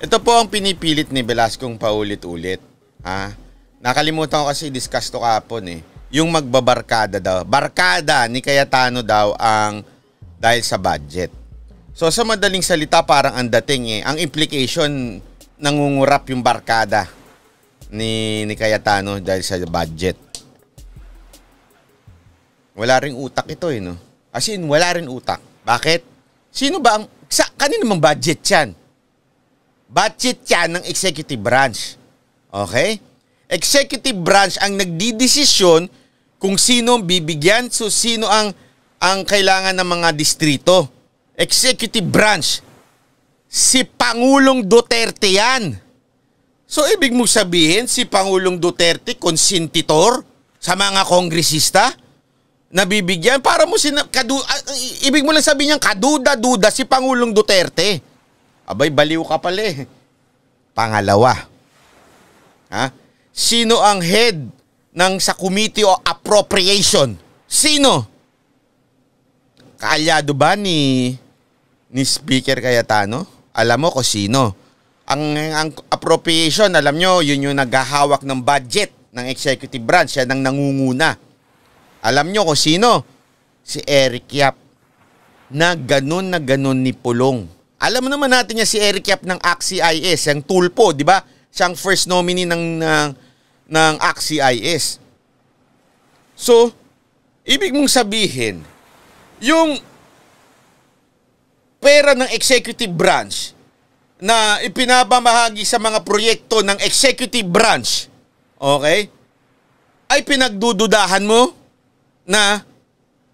Ito po ang pinipilit ni Velascong paulit-ulit. Ha? Nakalimutan ko kasi discuss to kapon eh. Yung magbabarkada daw. Barkada ni Cayetano daw ang dahil sa budget. So sa madaling salita parang ang dating eh, ang implication nangungurap yung barkada ni ni Cayetano dahil sa budget. Wala ring utak ito eh no. As in, wala rin utak. Bakit? Sino ba ang sa kanino mang budget 'yan? Budget yan ng executive branch. Okay? Executive branch ang nagdidesisyon kung sino bibigyan, so sino ang ang kailangan ng mga distrito. Executive branch. Si Pangulong Duterte yan. So ibig mo sabihin si Pangulong Duterte konsentitor sa mga kongresista? na bibigyan para mo sina kadu ah, ibig mo lang sabihin niyan kaduda-duda si Pangulong Duterte. Abay, baliw ka pala eh. Pangalawa. Ha? Sino ang head ng sa committee o appropriation? Sino? Kaalyado ba ni ni Speaker kaya Cayetano? Alam mo ko sino. Ang, ang appropriation, alam nyo, yun yung naghahawak ng budget ng executive branch. Yan ang nangunguna. Alam nyo ko sino? Si Eric Yap. Na ganun na ganun ni Pulong alam naman natin niya si Eric Yap ng AXIS, ang tulpo, di ba? Siyang first nominee ng, ng, ng AXIS. So, ibig mong sabihin, yung pera ng executive branch na ipinabamahagi sa mga proyekto ng executive branch, okay, ay pinagdududahan mo na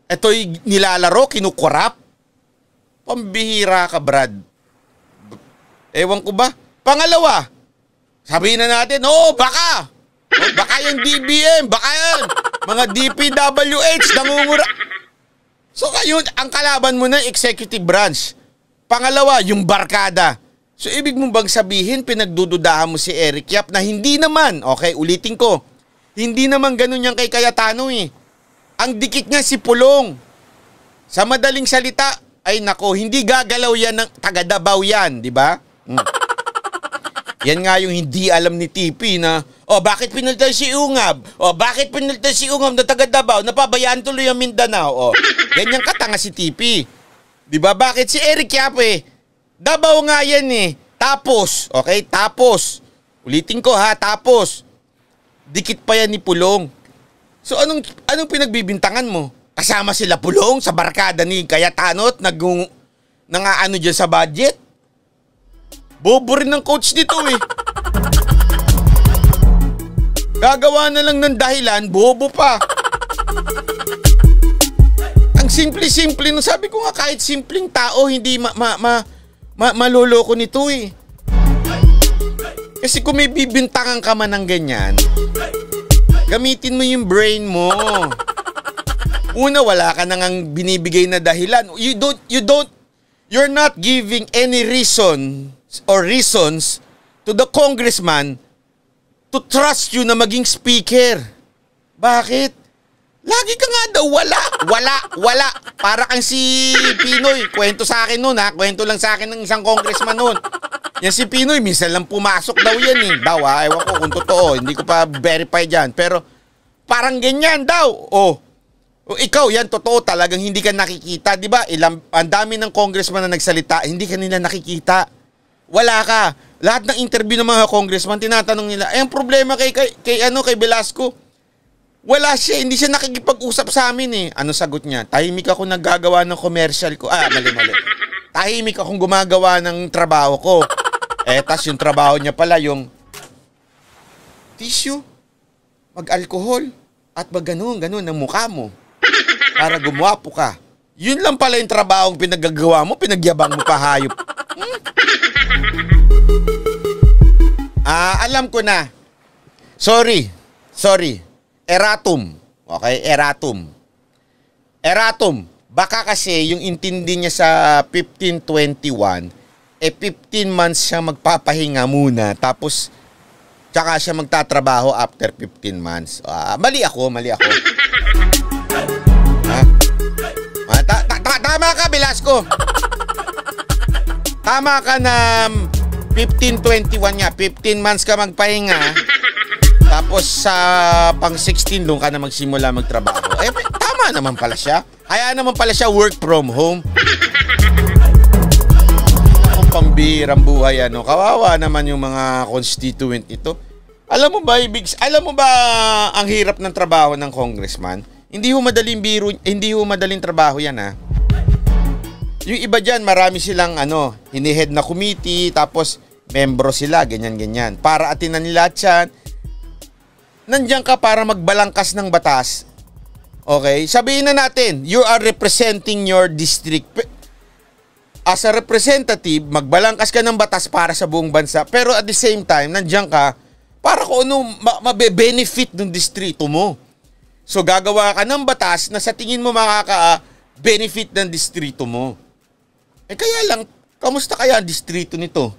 ito'y nilalaro, kinukurap, Pambihira ka, Brad. Ewan ko ba? Pangalawa, sabihin na natin, oh, baka. Oh, baka yung DBM, baka yan. Mga DPWH, nangungura. So kayo, ang kalaban mo na executive branch. Pangalawa, yung barkada. So ibig mong bang sabihin, pinagdududahan mo si Eric Yap na hindi naman, okay, ulitin ko, hindi naman ganun yan kay Cayetano eh. Ang dikit niya si Pulong. Sa madaling salita, ay nako, hindi gagalaw yan ng taga dabaw yan, di ba? Mm. Yan nga yung hindi alam ni TP na, oh bakit pinulta si Ungab? Oh bakit pinulta si Ungab na taga dabaw Napabayaan tuloy yung Mindanao. Oh, ganyan katanga si TP. 'Di ba? Bakit si Eric Yap Yape? Dabaw nga yan eh. Tapos, okay? Tapos. Ulitin ko ha, tapos. Dikit pa yan ni Pulong. So anong anong pinagbibintangan mo? Kasama sila pulong sa barkada ni Kayatanot, nag nangaano diyan sa budget. Bobo rin ng coach nito eh. Gagawa na lang ng dahilan, bobo pa. Ang simple-simple no sabi ko nga kahit simpleng tao hindi ma, ma, ma, ma maloloko nito eh. Kasi kung may bibintangan ka man ng ganyan, gamitin mo yung brain mo. Una, wala ka nang ang binibigay na dahilan. You don't, you don't, you're not giving any reason or reasons to the congressman to trust you na maging speaker. Bakit? Lagi ka nga daw wala, wala, wala. Para kang si Pinoy. Kwento sa akin noon ha. Kwento lang sa akin ng isang congressman noon. Yan si Pinoy, minsan lang pumasok daw yan eh. Daw ha, ewan ko kung totoo. Hindi ko pa verify dyan. Pero parang ganyan daw. Oh, ikaw yan, totoo talagang hindi ka nakikita. Di ba? Ilang, ang dami ng congressman na nagsalita, hindi ka nila nakikita. Wala ka. Lahat ng interview ng mga congressman, tinatanong nila, eh, ang problema kay, kay, kay, ano, kay Velasco, wala siya, hindi siya nakikipag-usap sa amin eh. Ano sagot niya? Tahimik ako naggagawa ng commercial ko. Ah, mali, mali. Tahimik akong gumagawa ng trabaho ko. Eh, tas yung trabaho niya pala yung tissue, mag-alcohol, at mag ganun, ganun, ng mukha mo para gumwapo ka. Yun lang pala yung trabahong pinaggagawa mo, pinagyabang mo pa hayop. Hmm? Ah, alam ko na. Sorry. Sorry. Eratum. Okay, eratum. Eratum. Baka kasi yung intindi niya sa 1521, eh 15 months siya magpapahinga muna tapos tsaka siya magtatrabaho after 15 months. Uh, mali ako, mali ako. Tama ka, Velasco. Tama ka na 15-21 um, nga. 15 months ka magpahinga. Tapos sa uh, pang 16 doon ka na magsimula magtrabaho. Eh, tama naman pala siya. Hayaan naman pala siya work from home. Ang pambihirang buhay ano. Kawawa naman yung mga constituent ito. Alam mo ba, ibig, alam mo ba ang hirap ng trabaho ng congressman? Hindi ho madaling biro, hindi ho madaling trabaho yan ha. Ah. Yung iba dyan, marami silang ano, hinihead na committee, tapos membro sila, ganyan-ganyan. Para atinan nila at nandiyan ka para magbalangkas ng batas. Okay? Sabihin na natin, you are representing your district. As a representative, magbalangkas ka ng batas para sa buong bansa. Pero at the same time, nandiyan ka para kung ano mabe-benefit ng distrito mo. So gagawa ka ng batas na sa tingin mo makaka-benefit ng distrito mo. Eh kaya lang, kamusta kaya ang distrito nito?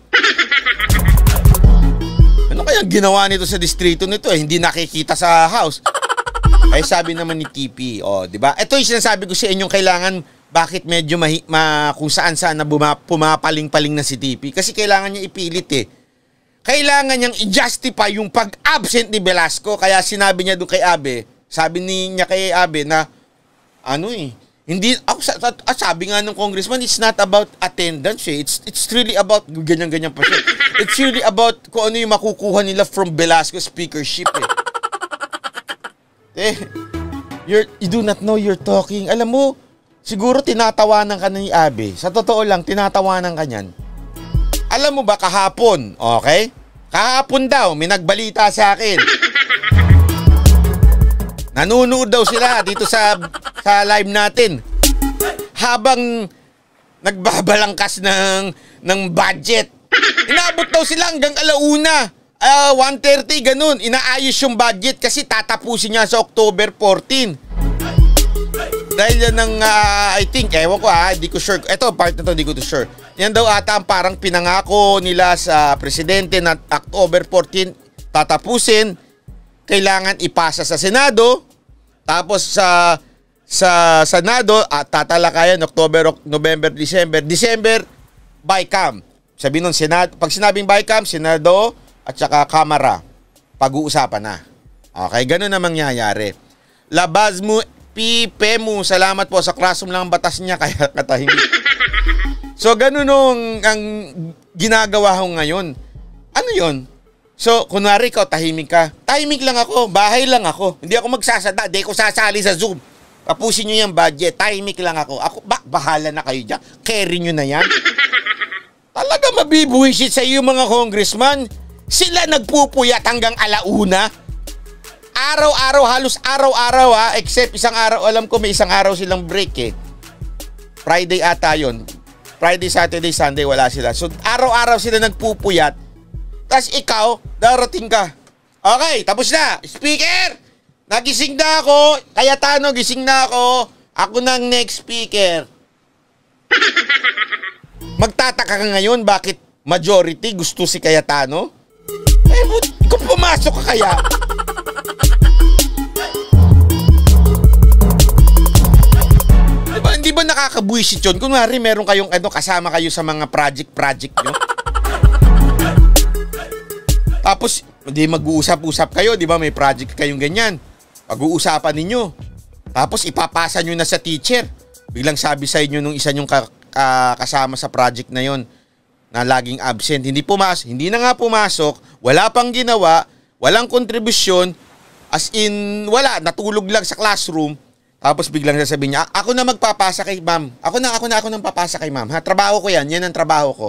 Ano kaya ginawa nito sa distrito nito eh? Hindi nakikita sa house. Ay sabi naman ni TP, oh, 'di ba? Ito 'yung sinasabi ko sa inyo kailangan bakit medyo mahi, ma, kung saan saan pumapaling-paling na si TP kasi kailangan niya ipilit eh. Kailangan niyang i-justify yung pag-absent ni Velasco kaya sinabi niya doon kay Abe, sabi niya kay Abe na ano eh, hindi ako ah, sabi nga ng congressman, it's not about attendance eh. It's it's really about ganyan-ganyan pa siya. It's really about kung ano yung makukuha nila from Velasco speakership eh. eh you're, you do not know you're talking. Alam mo, siguro tinatawanan ka na ni Abe. Sa totoo lang, tinatawanan ka niyan. Alam mo ba kahapon, okay? Kahapon daw, may nagbalita sa akin. Nanunood daw sila dito sa sa live natin. Habang nagbabalangkas ng, ng budget. Inabot daw sila hanggang alauna. Uh, ah, 1.30, ganun. Inaayos yung budget kasi tatapusin niya sa October 14. Dahil yan ng, uh, ah, I think, ewan ko ha, ah, hindi ko sure. Ito, part na to, hindi ko to sure. Yan daw ata ang parang pinangako nila sa presidente na October 14 tatapusin. Kailangan ipasa sa Senado. Tapos sa uh, sa Senado at ah, tatalakayan October, November, December. December, BICAM. Sabi nun, Senado, pag sinabing BICAM, Senado at saka Kamara, pag-uusapan na. Okay, ganun na mangyayari. Labaz mo, Pipemu, salamat po sa classroom lang ang batas niya kaya katahimik. so, ganun nung ang ginagawa ko ngayon. Ano yon? So, kunwari ka, tahimik ka. Tahimik lang ako, bahay lang ako. Hindi ako magsasada, di ko sasali sa Zoom. Tapusin nyo yung budget. Timing lang ako. Ako, ba, bahala na kayo dyan. Carry nyo na yan. Talaga mabibuhisit sa iyo mga congressman. Sila nagpupuyat hanggang alauna. Araw-araw, halos araw-araw ha. Except isang araw, alam ko may isang araw silang break eh. Friday ata yon. Friday, Saturday, Sunday, wala sila. So, araw-araw sila nagpupuyat. Tapos ikaw, darating ka. Okay, tapos na. Speaker! Nagising na ako. Kaya Tano, gising na ako. Ako na ang next speaker. Magtataka ka ngayon bakit majority gusto si Cayetano? Eh, but, kung pumasok ka kaya. ba, hindi ba nakakabuisit yun? Kunwari, meron kayong ano, kasama kayo sa mga project-project nyo. Tapos, hindi mag-uusap-usap kayo, di ba? May project kayong ganyan. Pag-uusapan ninyo. Tapos ipapasa nyo na sa teacher. Biglang sabi sa inyo nung isa nyong ka, ka, kasama sa project na yon na laging absent. Hindi pumas, hindi na nga pumasok, wala pang ginawa, walang kontribusyon, as in wala, natulog lang sa classroom. Tapos biglang sasabihin niya, ako na magpapasa kay ma'am. Ako na, ako na, ako na magpapasa kay ma'am. Ha, trabaho ko yan. Yan ang trabaho ko.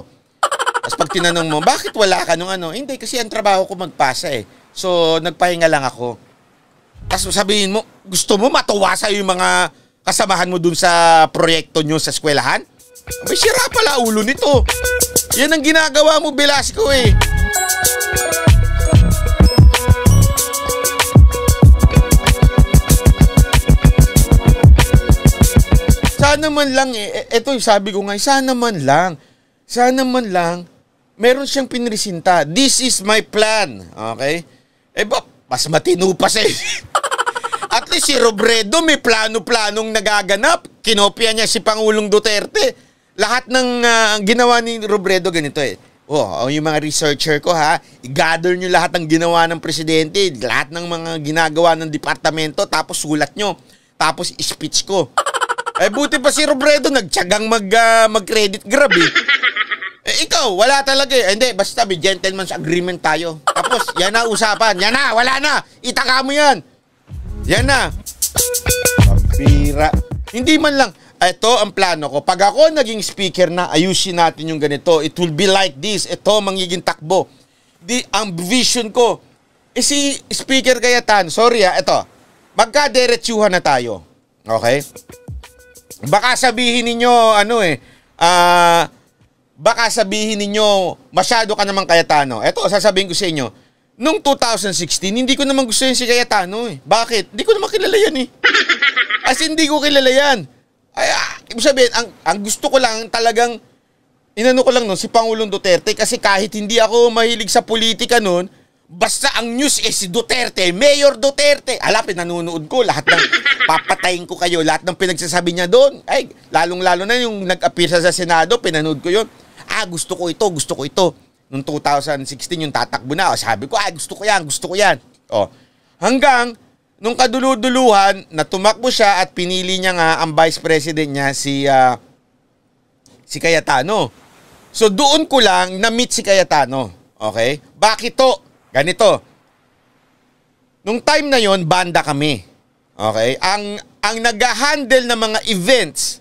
Tapos pag tinanong mo, bakit wala ka nung ano? Hindi, kasi ang trabaho ko magpasa eh. So, nagpahinga lang ako. Tapos sabihin mo, gusto mo matuwa sa yung mga kasamahan mo dun sa proyekto nyo sa eskwelahan? May sira pala ulo nito. Yan ang ginagawa mo, Velasco eh. Sana man lang eh, eh eto sabi ko nga, eh, sana man lang, sana man lang, meron siyang pinresinta. This is my plan. Okay? Eh, ba, mas matino pa siya. Eh. At least si Robredo may plano-planong nagaganap. Kinopya niya si Pangulong Duterte. Lahat ng uh, ginawa ni Robredo ganito eh. Oh, oh, yung mga researcher ko ha, i-gather niyo lahat ng ginawa ng presidente, lahat ng mga ginagawa ng departamento, tapos sulat nyo. Tapos speech ko. Eh, buti pa si Robredo, nagtsagang mag, uh, mag-credit grabe. eh. eh. ikaw, wala talaga eh. Hindi, basta may gentleman's agreement tayo. Tapos, yan na usapan. Yan na, wala na. Itaka mo yan. Yan na. Pampira. Hindi man lang. Ito ang plano ko. Pag ako naging speaker na, ayusin natin yung ganito. It will be like this. Ito, mangiging takbo. Di, ang vision ko. Eh si speaker kaya tan, sorry ha, ah, ito. Magkaderetsuhan na tayo. Okay? Baka sabihin ninyo, ano eh, ah... Uh, baka sabihin ninyo, masyado ka naman Cayetano. Ito, sasabihin ko sa inyo, nung 2016, hindi ko naman gusto yun si Cayetano eh. Bakit? Hindi ko naman kilala yan eh. As hindi ko kilala yan. Ay, ah, ibig sabihin, ang, ang gusto ko lang talagang, inano ko lang nun, si Pangulong Duterte kasi kahit hindi ako mahilig sa politika noon, basta ang news is eh, si Duterte, Mayor Duterte. Alapin, nanonood ko lahat ng papatayin ko kayo, lahat ng pinagsasabi niya doon. Ay, lalong-lalo na yung nag-appear sa Senado, pinanood ko yon ah, gusto ko ito, gusto ko ito. Noong 2016, yung tatakbo na, sabi ko, ah, gusto ko yan, gusto ko yan. Oh. Hanggang, nung kaduluduluhan, na tumakbo siya at pinili niya nga ang vice president niya, si, uh, si Cayetano. So, doon ko lang na-meet si Cayetano. Okay? Bakit to? Ganito. Nung time na yon banda kami. Okay? Ang, ang nag-handle ng mga events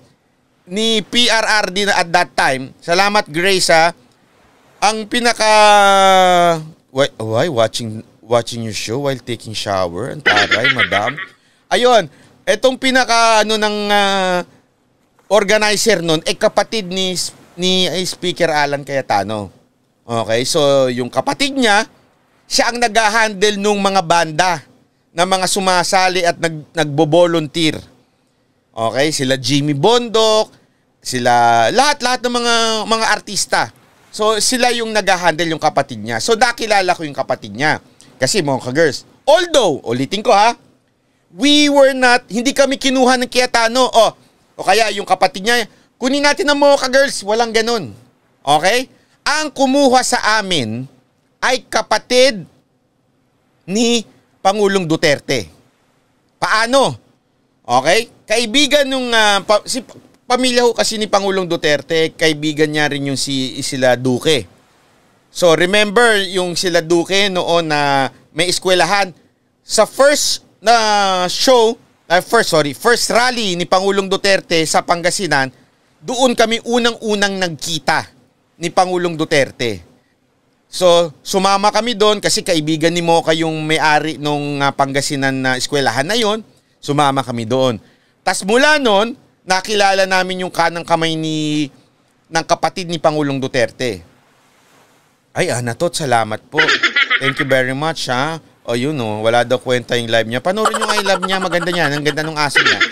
ni PRRD na at that time, salamat Grace ha, ang pinaka why, why watching watching your show while taking shower ang taray madam ayun etong pinaka ano ng uh, organizer nun eh kapatid ni ni eh, speaker Alan Cayetano okay so yung kapatid niya siya ang nag-handle nung mga banda na mga sumasali at nag nagbo-volunteer Okay, sila Jimmy Bondok, sila lahat-lahat ng mga mga artista. So sila yung nag-handle yung kapatid niya. So nakilala ko yung kapatid niya. Kasi mga girls, although ulitin ko ha, we were not hindi kami kinuha ng Kiatano. Oh, o kaya yung kapatid niya, kunin natin ang mga girls, walang ganun. Okay? Ang kumuha sa amin ay kapatid ni Pangulong Duterte. Paano? Okay? Kaibigan nung uh, pa, si pamilya ho kasi ni Pangulong Duterte, kaibigan niya rin yung si sila Duque. So remember yung sila Duque noon na may eskwelahan sa first na show, uh, first sorry, first rally ni Pangulong Duterte sa Pangasinan, doon kami unang-unang nagkita ni Pangulong Duterte. So, sumama kami doon kasi kaibigan ni Mocha yung may-ari nung uh, Pangasinan na eskwelahan na yon. Sumama kami doon. Tapos mula noon, nakilala namin yung kanang kamay ni ng kapatid ni Pangulong Duterte. Ay, Anatot, ah, salamat po. Thank you very much, ha? O yun, oh, wala daw kwenta yung live niya. Panoorin nyo nga yung live niya, maganda niya. Ang ganda ng aso niya.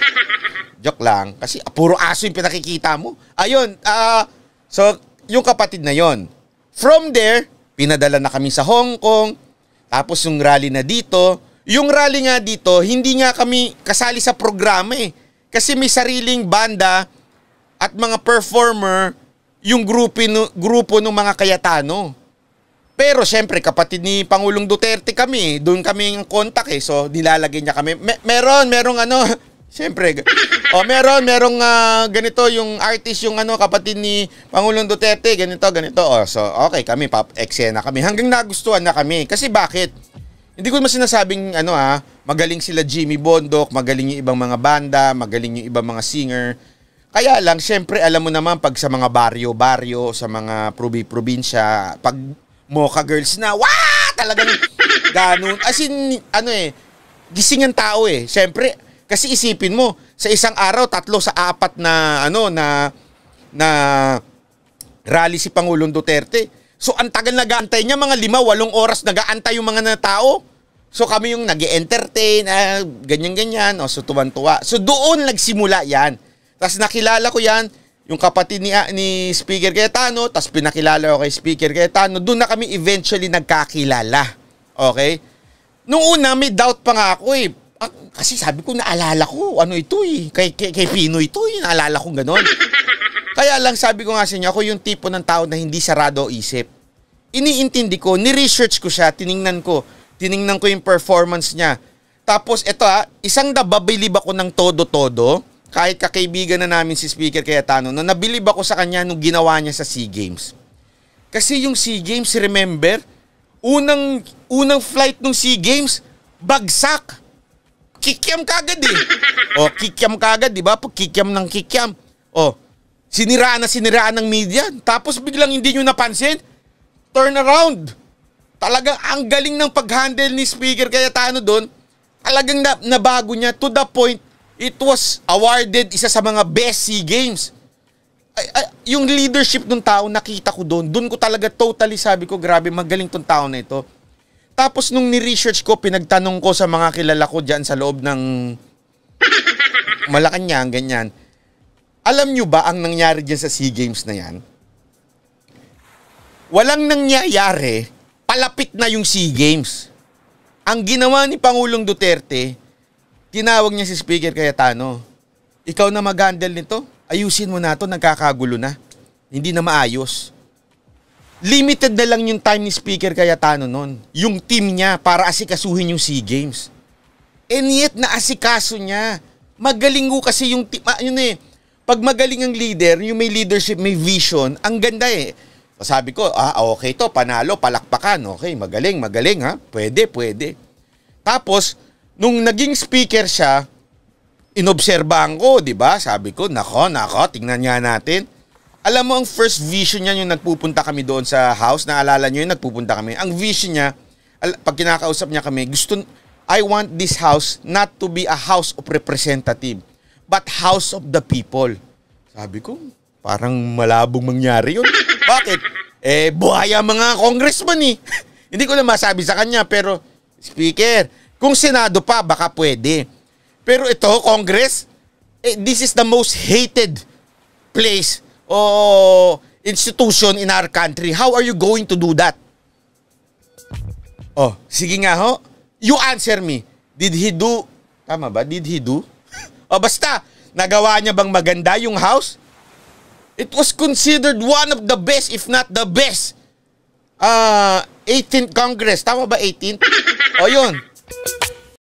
Joke lang. Kasi ah, puro aso yung pinakikita mo. Ayun, ah, uh, so, yung kapatid na yon. From there, pinadala na kami sa Hong Kong. Tapos yung rally na dito. Yung rally nga dito, hindi nga kami kasali sa programa eh kasi may sariling banda at mga performer yung grupo, grupo ng mga Kayatano. Pero siyempre, kapatid ni Pangulong Duterte kami, doon kami yung contact eh. So, nilalagay niya kami. Me- meron, merong ano, siyempre. oh, meron, merong uh, ganito yung artist, yung ano, kapatid ni Pangulong Duterte, ganito, ganito. Oh, so, okay, kami, pop, eksena kami. Hanggang nagustuhan na kami. Kasi bakit? Hindi ko naman sinasabing ano ah, magaling sila Jimmy Bondok, magaling yung ibang mga banda, magaling yung ibang mga singer. Kaya lang, syempre, alam mo naman pag sa mga baryo-baryo, sa mga probi-probinsya, pag mocha girls na, wah! Talagang ganun. As in, ano eh, gising ang tao eh. Syempre, kasi isipin mo, sa isang araw, tatlo sa apat na, ano, na, na rally si Pangulong Duterte So ang tagal nag-aantay niya, mga lima, walong oras nag-aantay yung mga na tao. So kami yung nag entertain ah, ganyan-ganyan, oh, so tuwan-tuwa. So doon nagsimula yan. Tapos nakilala ko yan, yung kapatid ni, ah, ni Speaker Cayetano, tapos pinakilala ko kay Speaker Cayetano, doon na kami eventually nagkakilala. Okay? Nung una, may doubt pa nga ako eh. Ah, kasi sabi ko, naalala ko, ano ito eh, kay, kay, kay Pino ito eh, naalala ko gano'n. Kaya lang sabi ko nga sa inyo, ako yung tipo ng tao na hindi sarado isip. Iniintindi ko, ni-research ko siya, tiningnan ko. Tiningnan ko yung performance niya. Tapos ito ha, ah, isang nababilib ako ng todo-todo. Kahit kakaibigan na namin si Speaker kaya Cayetano, na nabilib ako sa kanya nung ginawa niya sa SEA Games. Kasi yung SEA Games, remember, unang, unang flight ng SEA Games, bagsak. Kikiam kagad eh. o, oh, kikiam kagad, di ba? Pag kikiam ng kikiam. O, oh, Siniraan na siniraan ng media. Tapos biglang hindi nyo napansin, turn around. Talagang ang galing ng pag-handle ni Speaker Cayetano doon. Talagang na, nabago niya to the point it was awarded isa sa mga best SEA Games. Ay, ay, yung leadership ng tao, nakita ko doon. Doon ko talaga totally sabi ko, grabe, magaling tong tao na ito. Tapos nung ni-research ko, pinagtanong ko sa mga kilala ko dyan sa loob ng Malacanang, ganyan. Alam nyo ba ang nangyari dyan sa SEA Games na yan? Walang nangyayari, palapit na yung SEA Games. Ang ginawa ni Pangulong Duterte, tinawag niya si Speaker Cayetano, ikaw na mag-handle nito, ayusin mo na to, nagkakagulo na. Hindi na maayos. Limited na lang yung time ni Speaker Cayetano noon, yung team niya para asikasuhin yung SEA Games. And yet, naasikaso niya. Magaling ko kasi yung team, ah, yun eh, pag magaling ang leader, yung may leadership, may vision, ang ganda eh. sabi ko, ah, okay to, panalo, palakpakan. Okay, magaling, magaling ha. Pwede, pwede. Tapos, nung naging speaker siya, inobserbahan ko, di ba? Sabi ko, nako, nako, tingnan niya natin. Alam mo, ang first vision niya yung nagpupunta kami doon sa house, naalala niyo yung nagpupunta kami. Ang vision niya, pag kinakausap niya kami, gusto, I want this house not to be a house of representative but house of the people. Sabi ko, parang malabong mangyari yun. Bakit? Eh, buhay mga congressman eh. Hindi ko na masabi sa kanya pero, Speaker, kung Senado pa, baka pwede. Pero ito, Congress, eh, this is the most hated place o institution in our country. How are you going to do that? Oh, sige nga ho. You answer me. Did he do, tama ba? Did he do? O basta, nagawa niya bang maganda yung house? It was considered one of the best, if not the best, uh, ah, 18th Congress. Tama ba 18th? O yun.